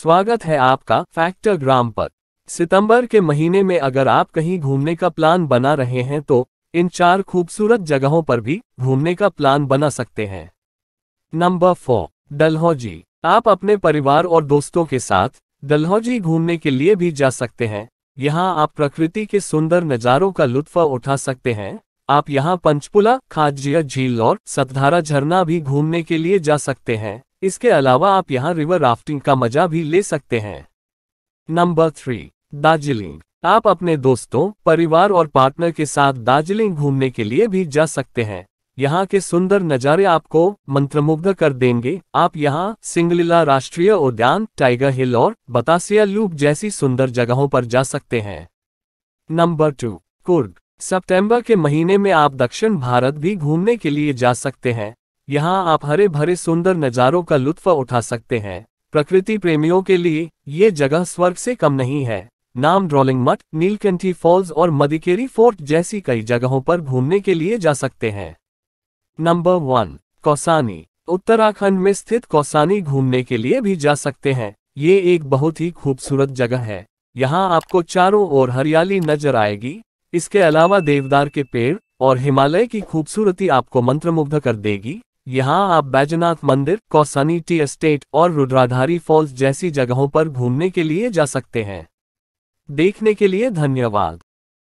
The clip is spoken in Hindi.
स्वागत है आपका फैक्टर ग्राम पर सितंबर के महीने में अगर आप कहीं घूमने का प्लान बना रहे हैं तो इन चार खूबसूरत जगहों पर भी घूमने का प्लान बना सकते हैं नंबर फोर डलहौजी आप अपने परिवार और दोस्तों के साथ डलहौजी घूमने के लिए भी जा सकते हैं यहाँ आप प्रकृति के सुंदर नज़ारों का लुत्फ उठा सकते हैं आप यहाँ पंचपुला खाजिया झील और सतधारा झरना भी घूमने के लिए जा सकते हैं इसके अलावा आप यहाँ रिवर राफ्टिंग का मजा भी ले सकते हैं नंबर थ्री दार्जिलिंग आप अपने दोस्तों परिवार और पार्टनर के साथ दार्जिलिंग घूमने के लिए भी जा सकते हैं यहाँ के सुंदर नज़ारे आपको मंत्रमुग्ध कर देंगे आप यहाँ सिंगलीला राष्ट्रीय उद्यान टाइगर हिल और बतासिया लूप जैसी सुंदर जगहों पर जा सकते हैं नंबर टू कुर्ग सितंबर के महीने में आप दक्षिण भारत भी घूमने के लिए जा सकते हैं यहाँ आप हरे भरे सुंदर नज़ारों का लुत्फ उठा सकते हैं प्रकृति प्रेमियों के लिए ये जगह स्वर्ग से कम नहीं है नाम ड्रॉलिंग मठ नीलकंठी फॉल्स और मदिकेरी फोर्ट जैसी कई जगहों पर घूमने के लिए जा सकते हैं नंबर वन कौसानी उत्तराखंड में स्थित कौसानी घूमने के लिए भी जा सकते हैं ये एक बहुत ही खूबसूरत जगह है यहाँ आपको चारों ओर हरियाली नजर आएगी इसके अलावा देवदार के पेड़ और हिमालय की खूबसूरती आपको मंत्रमुग्ध कर देगी यहाँ आप बैजनाथ मंदिर कौसानी टी एस्टेट और रुद्राधारी फॉल्स जैसी जगहों पर घूमने के लिए जा सकते हैं देखने के लिए धन्यवाद